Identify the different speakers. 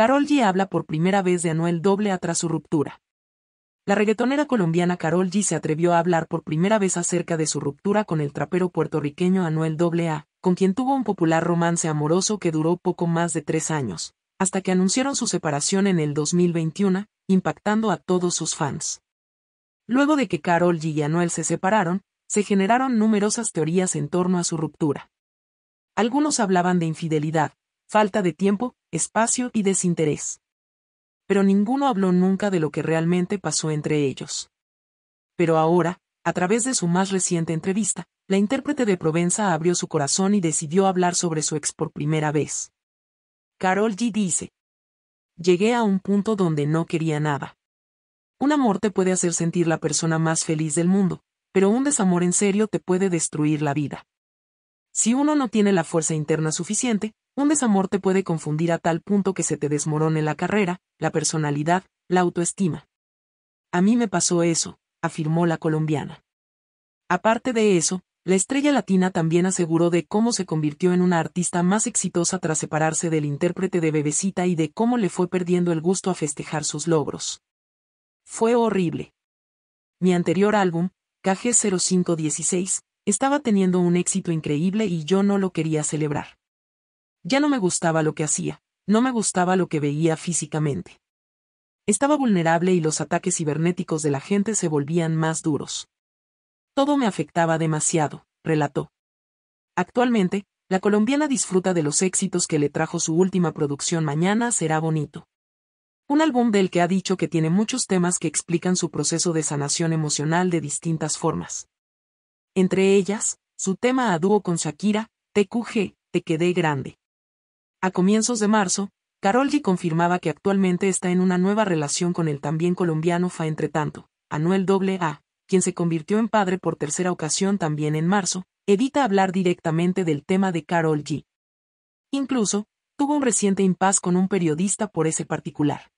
Speaker 1: Carol G habla por primera vez de Anuel a tras su ruptura. La reggaetonera colombiana Carol G se atrevió a hablar por primera vez acerca de su ruptura con el trapero puertorriqueño Anuel AA, con quien tuvo un popular romance amoroso que duró poco más de tres años, hasta que anunciaron su separación en el 2021, impactando a todos sus fans. Luego de que Carol G y Anuel se separaron, se generaron numerosas teorías en torno a su ruptura. Algunos hablaban de infidelidad, falta de tiempo, espacio y desinterés. Pero ninguno habló nunca de lo que realmente pasó entre ellos. Pero ahora, a través de su más reciente entrevista, la intérprete de Provenza abrió su corazón y decidió hablar sobre su ex por primera vez. Carol G dice, Llegué a un punto donde no quería nada. Un amor te puede hacer sentir la persona más feliz del mundo, pero un desamor en serio te puede destruir la vida. Si uno no tiene la fuerza interna suficiente, un desamor te puede confundir a tal punto que se te desmorone la carrera, la personalidad, la autoestima. A mí me pasó eso, afirmó la colombiana. Aparte de eso, la estrella latina también aseguró de cómo se convirtió en una artista más exitosa tras separarse del intérprete de Bebecita y de cómo le fue perdiendo el gusto a festejar sus logros. Fue horrible. Mi anterior álbum, KG0516, estaba teniendo un éxito increíble y yo no lo quería celebrar. Ya no me gustaba lo que hacía, no me gustaba lo que veía físicamente. Estaba vulnerable y los ataques cibernéticos de la gente se volvían más duros. Todo me afectaba demasiado, relató. Actualmente, la colombiana disfruta de los éxitos que le trajo su última producción Mañana será bonito. Un álbum del que ha dicho que tiene muchos temas que explican su proceso de sanación emocional de distintas formas entre ellas, su tema a dúo con Shakira, TQG, Te quedé grande. A comienzos de marzo, Carol G confirmaba que actualmente está en una nueva relación con el también colombiano Fa Entretanto, Anuel AA, quien se convirtió en padre por tercera ocasión también en marzo, evita hablar directamente del tema de Carol G. Incluso, tuvo un reciente impas con un periodista por ese particular.